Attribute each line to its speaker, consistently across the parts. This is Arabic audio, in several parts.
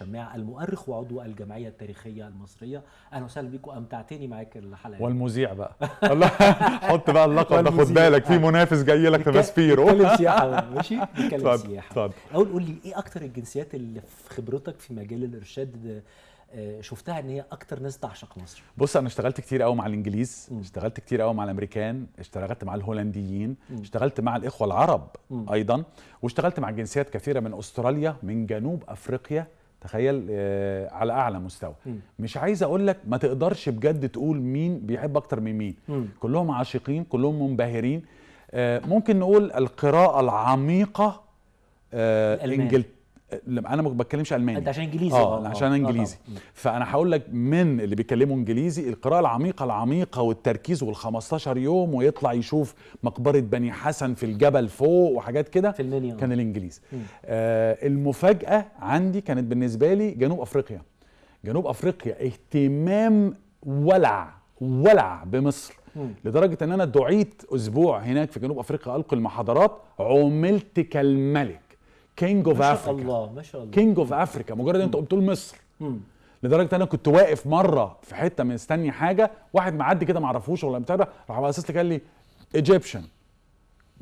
Speaker 1: شماع المؤرخ وعضو الجمعيه التاريخيه المصريه اهلا وسهلا بيكم امتعتني معاك الحلقه والمذيع بقى
Speaker 2: الله حط بقى اللقب ده خد بالك في منافس جاي لك في تمسفير بيتكلم سياحه
Speaker 1: ماشي بيتكلم سياحه طب. اول قول لي ايه اكتر الجنسيات اللي في خبرتك في مجال الارشاد آه، شفتها ان هي اكتر ناس تعشق مصر
Speaker 2: بص انا اشتغلت كتير قوي مع الانجليز م. اشتغلت كتير قوي مع الامريكان اشتغلت مع الهولنديين م. اشتغلت مع الاخوه العرب م. ايضا واشتغلت مع جنسيات كثيره من استراليا من جنوب افريقيا تخيل آه، على اعلى مستوى مش عايز اقول لك ما تقدرش بجد تقول مين بيحب اكتر من مين كلهم عاشقين كلهم منبهرين آه، ممكن نقول القراءه العميقه آه انجلترا انا ما بتكلمش الماني انت عشان انجليزي اه, آه،, آه، عشان انجليزي أوه. آه. فانا هقول لك من اللي بيتكلموا انجليزي القراءه العميقه العميقه والتركيز وال15 يوم ويطلع يشوف مقبره بني حسن في الجبل فوق وحاجات كده كان الانجليزي آه المفاجاه عندي كانت بالنسبه لي جنوب افريقيا جنوب افريقيا اهتمام ولع ولع بمصر لدرجه ان انا دعيت اسبوع هناك في جنوب افريقيا القي المحاضرات عملت كالملك كينج اوف افريكا ما
Speaker 1: شاء الله ما شاء الله
Speaker 2: كينج اوف افريكا مجرد انت قلت له مصر لدرجه انا كنت واقف مره في حته مستني حاجه واحد معدي كده ما اعرفوش ولا متابع راح على اساس قال لي ايجيبشن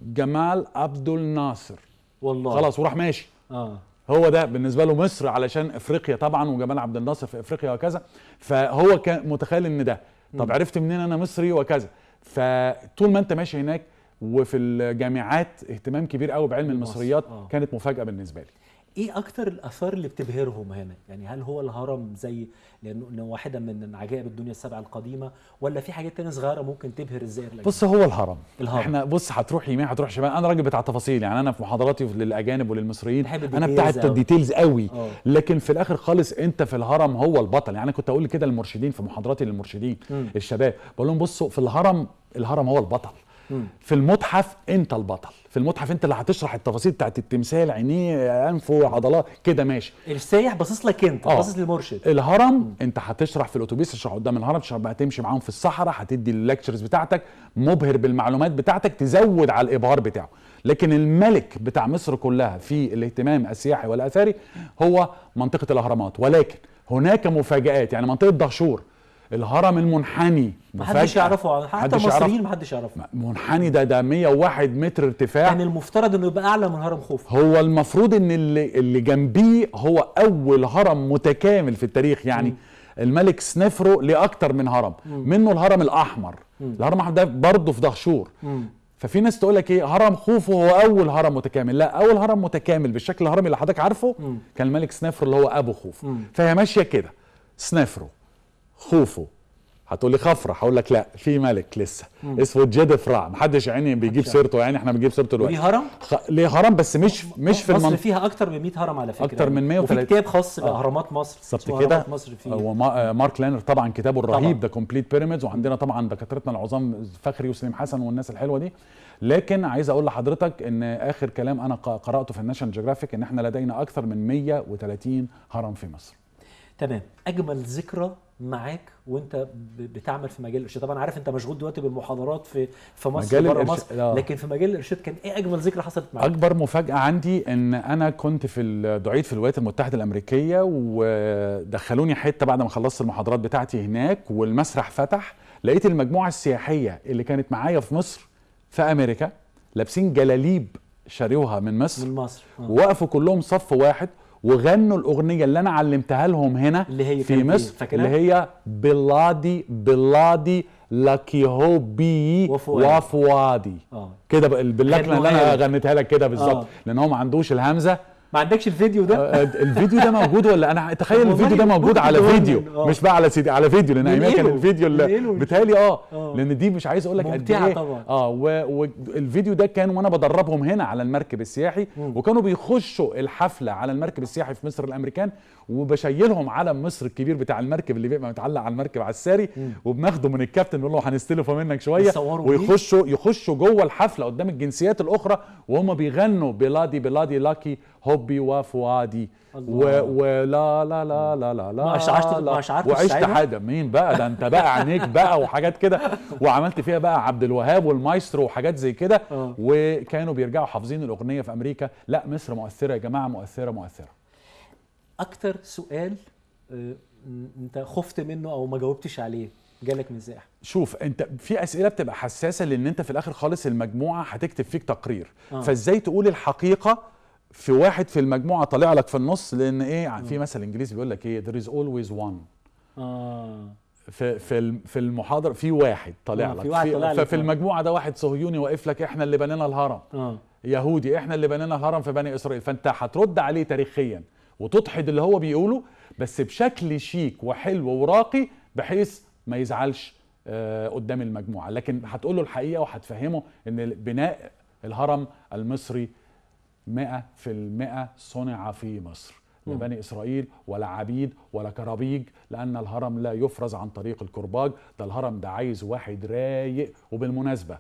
Speaker 2: جمال عبد الناصر والله خلاص وراح ماشي اه هو ده بالنسبه له مصر علشان افريقيا طبعا وجمال عبد الناصر في افريقيا وكذا فهو كان متخيل ان ده طب عرفت منين انا مصري وكذا فطول ما انت ماشي هناك وفي الجامعات اهتمام كبير قوي بعلم المصريات آه. كانت مفاجاه بالنسبه لي ايه اكتر الاثار اللي بتبهرهم هنا يعني هل
Speaker 1: هو الهرم زي لانه واحده من عجائب الدنيا السبعه القديمه ولا في حاجات تانية صغيره ممكن تبهر الزائر بص
Speaker 2: هو الهرم الهرم احنا بص هتروح يمين هتروح شمال انا راجل بتاع تفاصيل يعني انا في محاضراتي للاجانب وللمصريين انا بتاع الديتيلز قوي لكن في الاخر خالص انت في الهرم هو البطل يعني انا كنت اقول كده للمرشدين في محاضراتي للمرشدين م. الشباب بقول لهم بصوا في الهرم الهرم هو البطل في المتحف انت البطل في المتحف انت اللي هتشرح التفاصيل بتاعت التمثال عينيه انفه عضلات كده ماشي السايح باصص لك انت آه. باصص للمرشد الهرم مم. انت هتشرح في الاتوبيس تشرح قدام الهرم تشرح بقى تمشي معاهم في الصحراء هتدي الليكتشرز بتاعتك مبهر بالمعلومات بتاعتك تزود على الابهار بتاعه لكن الملك بتاع مصر كلها في الاهتمام السياحي والاثري هو منطقه الاهرامات ولكن هناك مفاجات يعني منطقه دهشور الهرم المنحني محدش يعرفه حتى المصريين محدش يعرفه منحني ده ده 101 متر ارتفاع يعني المفترض انه يبقى اعلى من هرم خوف هو المفروض ان اللي اللي جنبيه هو اول هرم متكامل في التاريخ يعني م. الملك سنفرو ليه اكتر من هرم م. منه الهرم الاحمر م. الهرم الاحمر ده برضه في دهشور ففي ناس تقول لك ايه هرم خوفو هو اول هرم متكامل لا اول هرم متكامل بالشكل الهرمي اللي حضرتك عارفه م. كان الملك سنفرو اللي هو ابو خوف فهي ماشيه كده سنفرو خوفو هتقول لي خفره هقول لك لا في ملك لسه مم. اسمه جد فرع محدش يعني بيجيب سيرته يعني احنا بنجيب سيرته دلوقتي ليه هرم خ... ليه هرم بس مش مش في مصر
Speaker 1: فيها اكتر من 100 هرم على فكره اكتر من 100 وفي كتاب خاص آه. باهرامات آه. مصر بالظبط كده مصر فيه
Speaker 2: وما... مارك لانر طبعا كتابه الرهيب ده كومبليت بيراميدز وعندنا طبعا دكاترتنا العظام فخري وسليم حسن والناس الحلوه دي لكن عايز اقول لحضرتك ان اخر كلام انا قراته في الناشونال جيوغرافيك ان احنا لدينا اكثر من 130 هرم في مصر تمام
Speaker 1: اجمل ذكرى معاك وانت بتعمل في مجال الارشاد طبعا عارف انت مشغول دلوقتي بالمحاضرات في في مصر بره مصر لا. آه. لكن في مجال الارشاد كان
Speaker 2: ايه اجمل ذكرى حصلت معاك اكبر مفاجاه عندي ان انا كنت في دعيت في الولايات المتحده الامريكيه ودخلوني حته بعد ما خلصت المحاضرات بتاعتي هناك والمسرح فتح لقيت المجموعه السياحيه اللي كانت معايا في مصر في امريكا لابسين جلاليب شاريوها من مصر من مصر ووقفوا آه. كلهم صف واحد وغنوا الاغنيه اللي انا علمتها لهم هنا اللي هي في إيه؟ مصر فاكرة؟ اللي هي بلادي بلادي لكي هو بي وفؤادي آه. كده باللكنه اللي انا غنيتها لك كده بالظبط آه. لان هو ما عندوش الهمزه ما عندكش الفيديو ده آه، آه، الفيديو ده موجود ولا انا تخيل الفيديو ده موجود على فيديو آه. مش بقى على سيدي على فيديو لان ايام كان الفيديو اللي بيتهيألي آه،, اه لان دي مش عايز اقول لك قد ايه طبعا اه والفيديو ده كان وانا بدربهم هنا على المركب السياحي وكانوا بيخشوا الحفله على المركب السياحي في مصر الامريكان وبشيلهم علم مصر الكبير بتاع المركب اللي بيبقى متعلق على المركب على الساري وبناخده من الكابتن نقول له هنستلفه منك شويه ويخشوا يخشوا جوه الحفله قدام الجنسيات الاخرى وهم بيغنوا بلادي بلادي لاكي هوب حبي وفؤادي ولا لا لا لا آه. لا لا ما اشعرت لا اشعرت وعشت حاجه مين بقى ده انت بقى عينيك بقى وحاجات كده وعملت فيها بقى عبد الوهاب والمايسترو وحاجات زي كده آه. وكانوا بيرجعوا حافظين الاغنيه في امريكا لا مصر مؤثره يا جماعه مؤثره مؤثره اكتر سؤال آه، انت خفت منه او ما جاوبتش عليه جالك مزاح شوف انت في اسئله بتبقى حساسه لان انت في الاخر خالص المجموعه هتكتب فيك تقرير آه. فازاي تقول الحقيقه في واحد في المجموعه طالع لك في النص لان ايه في آه. مثل انجليزي بيقول لك ايه ذير از اولويز وان اه في في في المحاضره في واحد طالع آه، لك في واحد ففي آه. المجموعه ده واحد صهيوني واقف لك احنا اللي بنينا الهرم اه يهودي احنا اللي بنينا الهرم في بني اسرائيل فانت هترد عليه تاريخيا وتضحد اللي هو بيقوله بس بشكل شيك وحلو وراقي بحيث ما يزعلش قدام المجموعه لكن هتقول له الحقيقه وهتفهمه ان بناء الهرم المصري 100% صنع في مصر لبني اسرائيل ولا عبيد ولا كرابيج لان الهرم لا يفرز عن طريق الكرباج ده الهرم ده عايز واحد رايق وبالمناسبه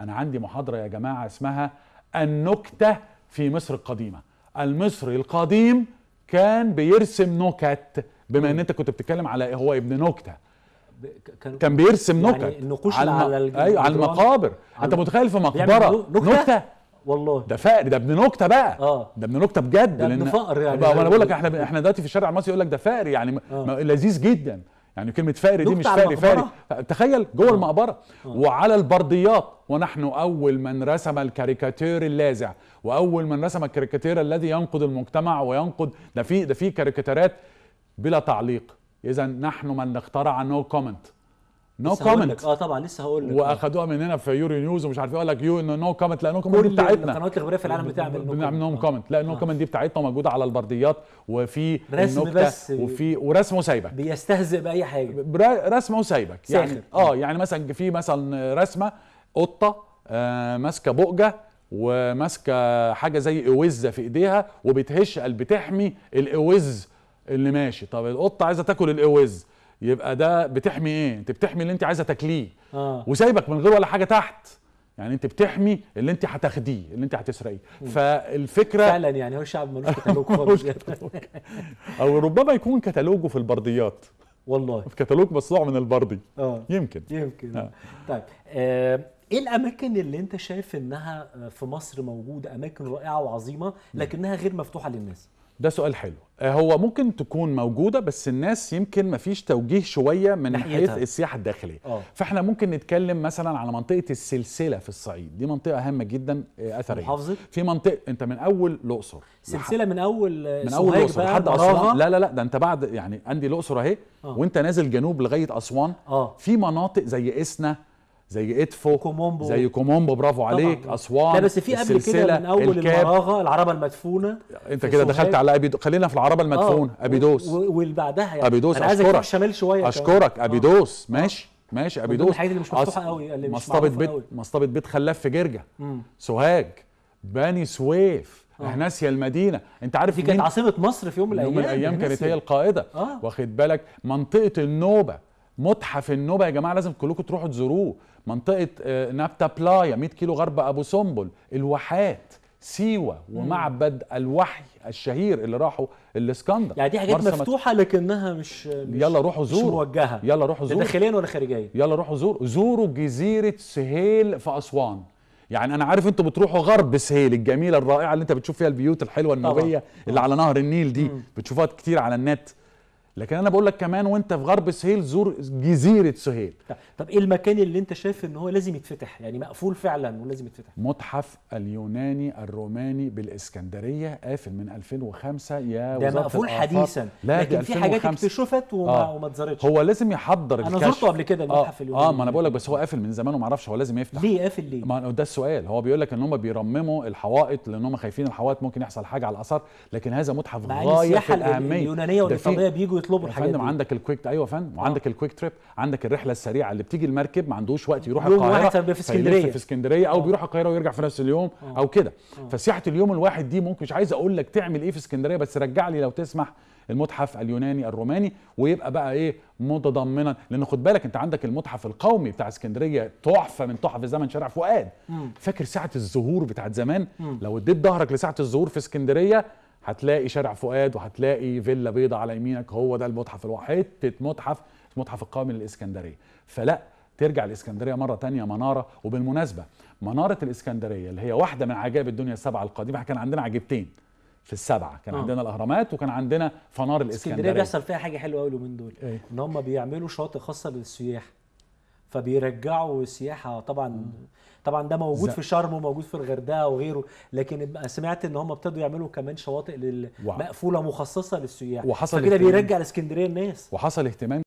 Speaker 2: انا عندي محاضره يا جماعه اسمها النكته في مصر القديمه المصري القديم كان بيرسم نكت بما ان انت كنت بتتكلم على إيه، هو ابن نكته كان, كان بيرسم يعني نكت يعني على, على, أيوة على المقابر على... انت متخيل في مقبره نكته, نكته والله ده فقر ده ابن نكته بقى اه ده ابن نكته بجد ده ابن فقر يعني بقى وانا بقول لك احنا احنا دلوقتي في الشارع المصري يقول لك ده فقر يعني آه. لذيذ جدا يعني كلمه فقر دي مش فقر فقر تخيل جوه آه. المقبره آه. وعلى البرديات ونحن اول من رسم الكاريكاتير اللاذع واول من رسم الكاريكاتير الذي ينقد المجتمع وينقد ده في ده في كاريكاتيرات بلا تعليق اذا نحن من اخترع نو no كومنت نو كومنت اه
Speaker 1: طبعا لسه هقول لك
Speaker 2: واخدوها مننا في يورو نيوز ومش عارف ايه قال لك يو نو كومنت لا نو كومنت آه. دي بتاعتنا قنوات الغبريه في العالم بتعمل بنعمل نو كومنت لا نو كومنت دي بتاعتنا موجوده على البرديات وفي رسم بس وفي ورسمه سايبك بيستهزئ باي حاجه رسمه وسايبك يعني اه يعني مثلا في مثلا رسمه قطه آه ماسكه بؤجه وماسكه حاجه زي اوزه في ايديها وبتهش قال بتحمي الاوز اللي ماشي طب القطه عايزه تاكل الاوز يبقى ده بتحمي ايه انت بتحمي اللي انت عايزه تاكليه آه. وسايبك من غير ولا حاجه تحت يعني انت بتحمي اللي انت هتاخديه اللي انت هتسرقيه فالفكره فعلا يعني هو الشعب ملوش كتالوج خالص او ربما يكون كتالوجه في البرديات والله في كتالوج مصنوع من البردي اه يمكن
Speaker 1: يمكن آه. طيب آه ايه الاماكن اللي انت شايف انها آه، في مصر موجوده اماكن رائعه وعظيمه لكنها غير مفتوحه للناس ده سؤال حلو
Speaker 2: آه، هو ممكن تكون موجوده بس الناس يمكن ما فيش توجيه شويه من ناحيه السياحه الداخليه أوه. فاحنا ممكن نتكلم مثلا على منطقه السلسله في الصعيد دي منطقه هامه جدا آه، اثريه محافظه في منطقه انت من اول الاقصر سلسله من اول آه، من اول الاقصر لحد اسوان لا لا لا ده انت بعد يعني عندي الاقصر اهي وانت نازل جنوب لغايه اسوان في مناطق زي اسنا زي ادفو كومومبو زي كومومبو برافو طبعا. عليك اسوان لا بس في قبل كده من اول المراغه
Speaker 1: العربه المدفونه انت كده دخلت على
Speaker 2: ابيدو خلينا في العربه المدفونه آه. ابيدوس
Speaker 1: بعدها يعني ابيدوس انا عايزك تروح شمال شويه اشكرك
Speaker 2: آه. ابيدوس آه. ماشي ماشي ابيدوس الحاجات اللي مش مفتوحه أص... قوي اللي مش مصطبه بيت قوي. مصطبه بيت خلاف في جرجه سوهاج بني سويف اهناسيا المدينه انت عارف دي كانت عاصمه مصر في يوم من الايام يوم من الايام كانت هي القائده آه. واخد بالك منطقه النوبه متحف النوبه يا جماعه لازم كلكم تروحوا تزوروه منطقه آه، نابتا بلايا 100 كيلو غرب ابو سنبل الواحات سيوة ومعبد الوحي الشهير اللي راحوا الاسكندر يعني دي حاجات مفتوحه لكنها مش, مش يلا روحوا زوروا مش موجهه يلا روحوا زوروا داخليا ولا خارجيا يلا روحوا زوروا زوروا جزيره سهيل في اسوان يعني انا عارف انتوا بتروحوا غرب سهيل الجميله الرائعه اللي انت بتشوف فيها البيوت الحلوه النوبيه اللي على نهر النيل دي بتشوفوها كتير على النت لكن انا بقول لك كمان وانت في غرب سهيل زور جزيره سهيل طب, ايه المكان اللي انت شايف ان هو لازم يتفتح يعني مقفول فعلا ولازم يتفتح متحف اليوناني الروماني بالاسكندريه قافل من 2005 يا ده مقفول حديثا لا لكن في حاجات اكتشفت وما, آه. وما اتزرتش هو لازم يحضر الكشف انا زرته قبل كده آه. المتحف اليوناني اه ما انا بقول لك بس هو قافل من زمان وما اعرفش هو لازم يفتح ليه قافل ليه ما ده السؤال هو بيقول لك ان هم بيرمموا الحوائط لان هم خايفين الحوائط ممكن يحصل حاجه على الاثار لكن هذا متحف غايه في الاهميه اليونانيه والايطاليه بيجوا بيطلبوا الحاجات دي عندك الكويك ايوه فندم وعندك الكويك تريب عندك الرحله السريعه اللي بتيجي المركب ما عندوش وقت يروح القاهره في اسكندريه في اسكندريه او آه. بيروح القاهره ويرجع في نفس اليوم آه. او كده آه. فسياحه اليوم الواحد دي ممكن مش عايز اقول لك تعمل ايه في اسكندريه بس رجع لي لو تسمح المتحف اليوناني الروماني ويبقى بقى ايه متضمنا لان خد بالك انت عندك المتحف القومي بتاع اسكندريه تحفه من تحف زمن شارع فؤاد فاكر ساعه الزهور بتاعت زمان لو اديت ظهرك لساعه الزهور في اسكندريه هتلاقي شارع فؤاد وهتلاقي فيلا بيضة على يمينك هو ده المتحف الوحيد حتة متحف المتحف القومي للإسكندرية فلا ترجع الإسكندرية مرة تانية منارة وبالمناسبة منارة الإسكندرية اللي هي واحدة من عجائب الدنيا السبعة القديمة كان عندنا عجيبتين في السبعه كان آه. عندنا الاهرامات وكان عندنا فنار الاسكندريه اسكندريه بيحصل
Speaker 1: فيها حاجه حلوه قوي اليومين دول إيه؟ ان هم بيعملوا شاطئ خاصه للسياح فبيرجعوا سياحه طبعا طبعا ده موجود زي. في شرم وموجود في الغردقه وغيره لكن سمعت ان هم ابتدوا يعملوا كمان شواطئ مقفوله مخصصه للسياح وحصل كده بيرجع
Speaker 2: الاسكندريه الناس وحصل اهتمام